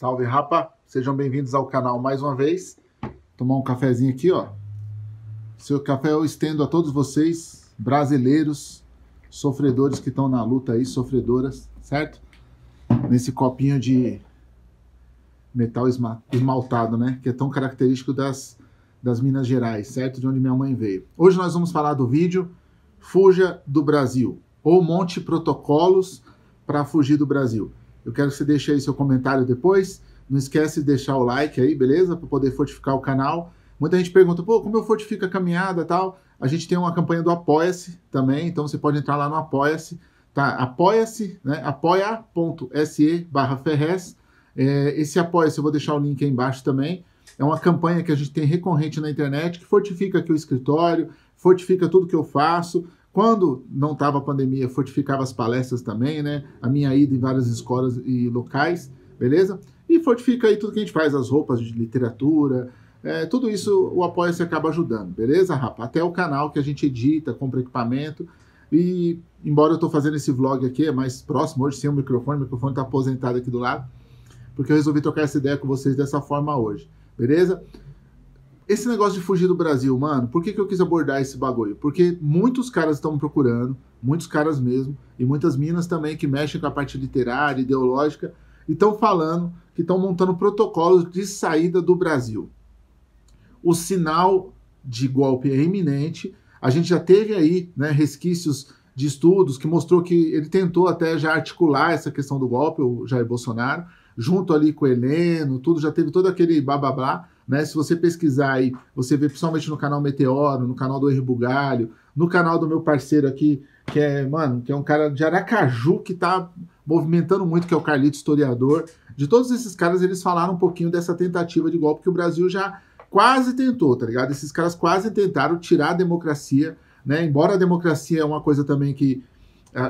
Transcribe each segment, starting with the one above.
Salve, rapa! Sejam bem-vindos ao canal mais uma vez. Tomar um cafezinho aqui, ó. Seu café eu estendo a todos vocês, brasileiros, sofredores que estão na luta aí, sofredoras, certo? Nesse copinho de metal esma esmaltado, né? Que é tão característico das, das Minas Gerais, certo? De onde minha mãe veio. Hoje nós vamos falar do vídeo Fuja do Brasil, ou monte protocolos para fugir do Brasil. Eu quero que você deixe aí seu comentário depois. Não esquece de deixar o like aí, beleza? Para poder fortificar o canal. Muita gente pergunta, pô, como eu fortifico a caminhada tal? A gente tem uma campanha do Apoia-se também, então você pode entrar lá no Apoia-se, tá? Apoia-se, né? apoia.se barra Ferrez. É, esse Apoia-se eu vou deixar o link aí embaixo também. É uma campanha que a gente tem recorrente na internet, que fortifica aqui o escritório, fortifica tudo que eu faço, quando não estava a pandemia, fortificava as palestras também, né? A minha ida em várias escolas e locais, beleza? E fortifica aí tudo que a gente faz, as roupas de literatura, é, tudo isso o Apoia-se acaba ajudando, beleza, rapaz? Até o canal que a gente edita, compra equipamento. E embora eu estou fazendo esse vlog aqui, é mais próximo, hoje sem o microfone, o microfone está aposentado aqui do lado, porque eu resolvi trocar essa ideia com vocês dessa forma hoje, beleza? esse negócio de fugir do Brasil, mano, por que, que eu quis abordar esse bagulho? Porque muitos caras estão procurando, muitos caras mesmo, e muitas minas também que mexem com a parte literária, ideológica, e estão falando que estão montando protocolos de saída do Brasil. O sinal de golpe é iminente. A gente já teve aí né, resquícios de estudos que mostrou que ele tentou até já articular essa questão do golpe, o Jair Bolsonaro, junto ali com o Heleno, tudo, já teve todo aquele blá blá blá. Né? Se você pesquisar aí, você vê principalmente no canal Meteoro, no canal do Bugalho, no canal do meu parceiro aqui, que é, mano, que é um cara de Aracaju que tá movimentando muito, que é o Carlito Historiador. De todos esses caras, eles falaram um pouquinho dessa tentativa de golpe que o Brasil já quase tentou, tá ligado? Esses caras quase tentaram tirar a democracia, né? Embora a democracia é uma coisa também que, a,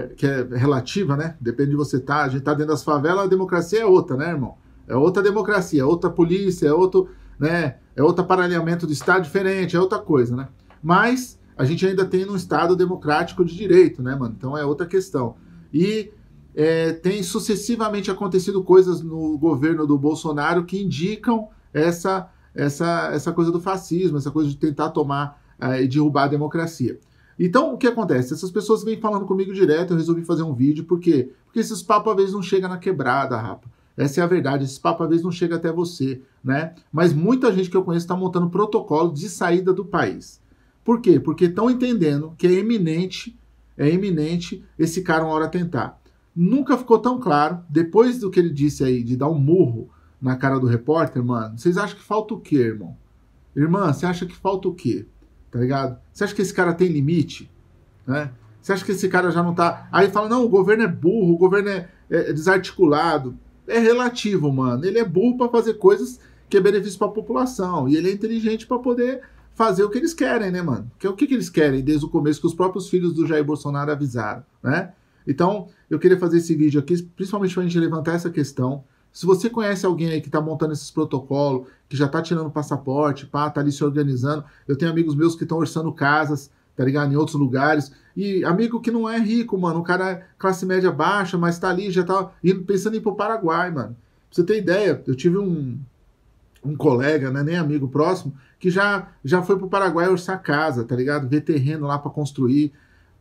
a, que é relativa, né? Depende de você tá. A gente tá dentro das favelas, a democracia é outra, né, irmão? é outra democracia, é outra polícia, é outro, né, é outro aparelhamento do Estado diferente, é outra coisa, né? Mas a gente ainda tem um Estado democrático de direito, né, mano? Então é outra questão. E é, tem sucessivamente acontecido coisas no governo do Bolsonaro que indicam essa, essa, essa coisa do fascismo, essa coisa de tentar tomar é, e é, derrubar a democracia. Então, o que acontece? Essas pessoas vêm falando comigo direto, eu resolvi fazer um vídeo, por quê? Porque esses papos às vezes não chegam na quebrada, rapaz. Essa é a verdade. Esse papo às vezes não chega até você, né? Mas muita gente que eu conheço está montando protocolo de saída do país. Por quê? Porque estão entendendo que é iminente, é iminente esse cara uma hora tentar. Nunca ficou tão claro, depois do que ele disse aí, de dar um murro na cara do repórter, mano, vocês acham que falta o quê, irmão? Irmã, você acha que falta o quê? Tá ligado? Você acha que esse cara tem limite? Né? Você acha que esse cara já não tá. Aí fala, não, o governo é burro, o governo é, é, é desarticulado é relativo, mano. Ele é burro para fazer coisas que é benefício para a população. E ele é inteligente para poder fazer o que eles querem, né, mano? Que é o que, que eles querem desde o começo, que os próprios filhos do Jair Bolsonaro avisaram, né? Então, eu queria fazer esse vídeo aqui, principalmente para a gente levantar essa questão. Se você conhece alguém aí que está montando esses protocolos, que já está tirando passaporte, pá, tá ali se organizando. Eu tenho amigos meus que estão orçando casas, tá ligado? Em outros lugares. E amigo que não é rico, mano. O cara é classe média baixa, mas tá ali, já tá indo, pensando em ir pro Paraguai, mano. Pra você ter ideia, eu tive um, um colega, né, nem amigo próximo, que já, já foi pro Paraguai orçar casa, tá ligado? Ver terreno lá para construir.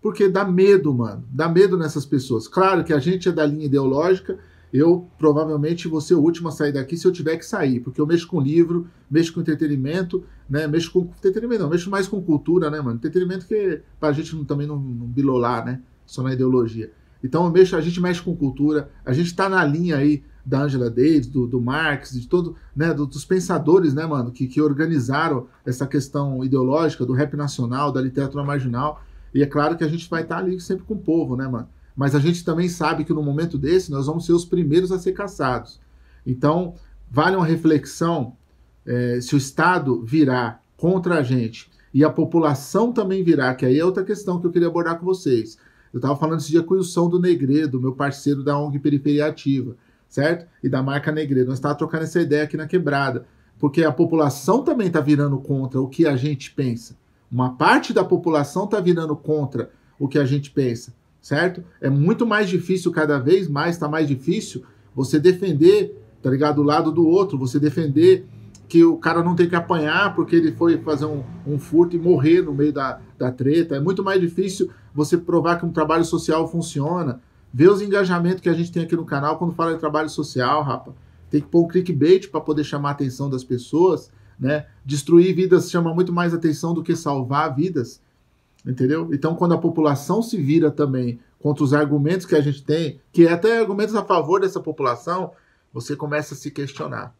Porque dá medo, mano. Dá medo nessas pessoas. Claro que a gente é da linha ideológica eu provavelmente vou ser o último a sair daqui se eu tiver que sair, porque eu mexo com livro, mexo com entretenimento, né? Mexo com entretenimento, não, mexo mais com cultura, né, mano? Entretenimento que pra gente não, também não, não bilolar, né? Só na ideologia. Então eu mexo, a gente mexe com cultura, a gente tá na linha aí da Angela Davis, do, do Marx, de todo, né, do, dos pensadores, né, mano, que, que organizaram essa questão ideológica do rap nacional, da literatura marginal. E é claro que a gente vai estar tá ali sempre com o povo, né, mano? mas a gente também sabe que no momento desse nós vamos ser os primeiros a ser caçados. Então, vale uma reflexão é, se o Estado virar contra a gente e a população também virar, que aí é outra questão que eu queria abordar com vocês. Eu estava falando esse dia com o Wilson do Negredo, meu parceiro da ONG Periferia Ativa, certo? E da marca Negredo. Nós estávamos trocando essa ideia aqui na quebrada, porque a população também está virando contra o que a gente pensa. Uma parte da população está virando contra o que a gente pensa certo? É muito mais difícil, cada vez mais está mais difícil você defender, tá ligado? O lado do outro, você defender que o cara não tem que apanhar porque ele foi fazer um, um furto e morrer no meio da, da treta. É muito mais difícil você provar que um trabalho social funciona. Vê os engajamentos que a gente tem aqui no canal quando fala de trabalho social, rapa. Tem que pôr um clickbait para poder chamar a atenção das pessoas, né? Destruir vidas chama muito mais atenção do que salvar vidas entendeu? Então, quando a população se vira também contra os argumentos que a gente tem, que é até argumentos a favor dessa população, você começa a se questionar.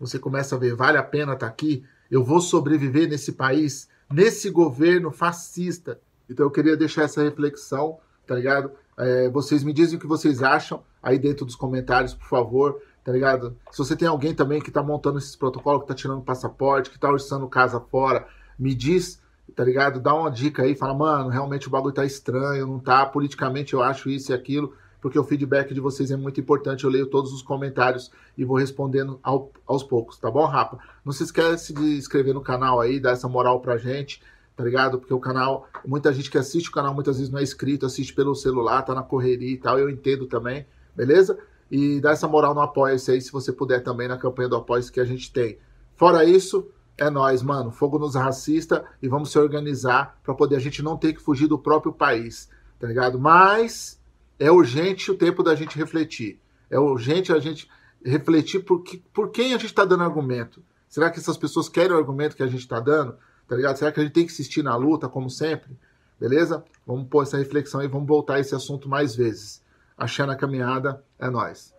Você começa a ver, vale a pena estar tá aqui? Eu vou sobreviver nesse país, nesse governo fascista? Então, eu queria deixar essa reflexão, tá ligado? É, vocês me dizem o que vocês acham aí dentro dos comentários, por favor tá ligado? Se você tem alguém também que tá montando esses protocolos, que tá tirando passaporte, que tá orçando casa fora, me diz tá ligado? Dá uma dica aí, fala, mano, realmente o bagulho tá estranho, não tá, politicamente eu acho isso e aquilo, porque o feedback de vocês é muito importante, eu leio todos os comentários e vou respondendo ao, aos poucos, tá bom, Rapa? Não se esquece de inscrever no canal aí, dar essa moral pra gente, tá ligado? Porque o canal, muita gente que assiste o canal muitas vezes não é inscrito, assiste pelo celular, tá na correria e tal, eu entendo também, beleza? E dá essa moral no Apoia-se aí, se você puder também, na campanha do Apoia-se que a gente tem. Fora isso, é nós, mano. Fogo nos racista e vamos se organizar para poder a gente não ter que fugir do próprio país, tá ligado? Mas é urgente o tempo da gente refletir. É urgente a gente refletir por, que, por quem a gente está dando argumento. Será que essas pessoas querem o argumento que a gente está dando? Tá ligado? Será que a gente tem que insistir na luta, como sempre? Beleza? Vamos pôr essa reflexão e vamos voltar a esse assunto mais vezes. Achando a caminhada, é nós.